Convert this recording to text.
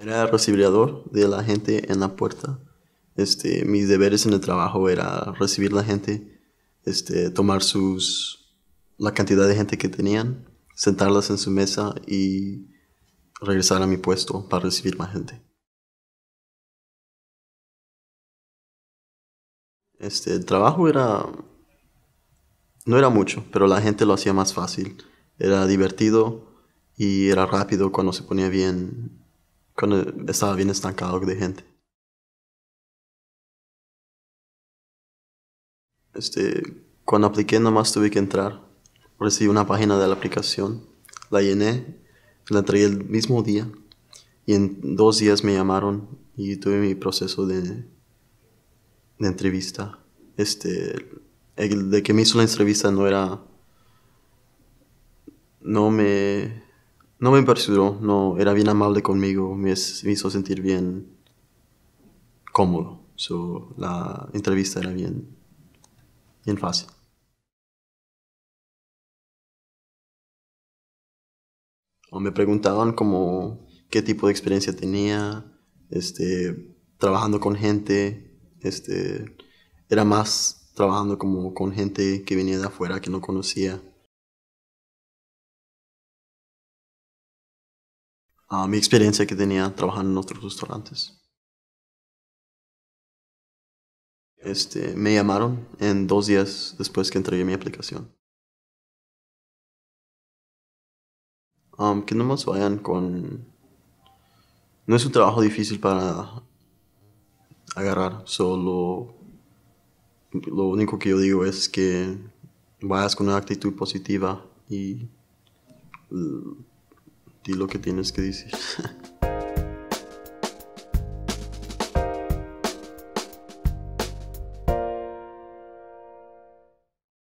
Era recibidor de la gente en la puerta. Este, mis deberes en el trabajo era recibir la gente, este, tomar sus, la cantidad de gente que tenían, sentarlas en su mesa y regresar a mi puesto para recibir más gente. Este, el trabajo era, no era mucho, pero la gente lo hacía más fácil. Era divertido y era rápido cuando se ponía bien cuando estaba bien estancado de gente. Este, cuando apliqué nomás tuve que entrar. Recibí una página de la aplicación. La llené, la traí el mismo día. Y en dos días me llamaron y tuve mi proceso de, de entrevista. Este, el de que me hizo la entrevista no era... No me no me impresionó, no, era bien amable conmigo, me, hizo sentir bien cómodo. la entrevista era bien, bien fácil. me preguntaban como qué tipo de experiencia tenía, este, trabajando con gente, este, era más trabajando como con gente que venía de afuera que no conocía. a mi experiencia que tenía trabajando en otros restaurantes. Este, me llamaron en dos días después que entregué mi aplicación. Um, que no más vayan con... No es un trabajo difícil para agarrar, solo... Lo único que yo digo es que vayas con una actitud positiva y di lo que tienes que decir.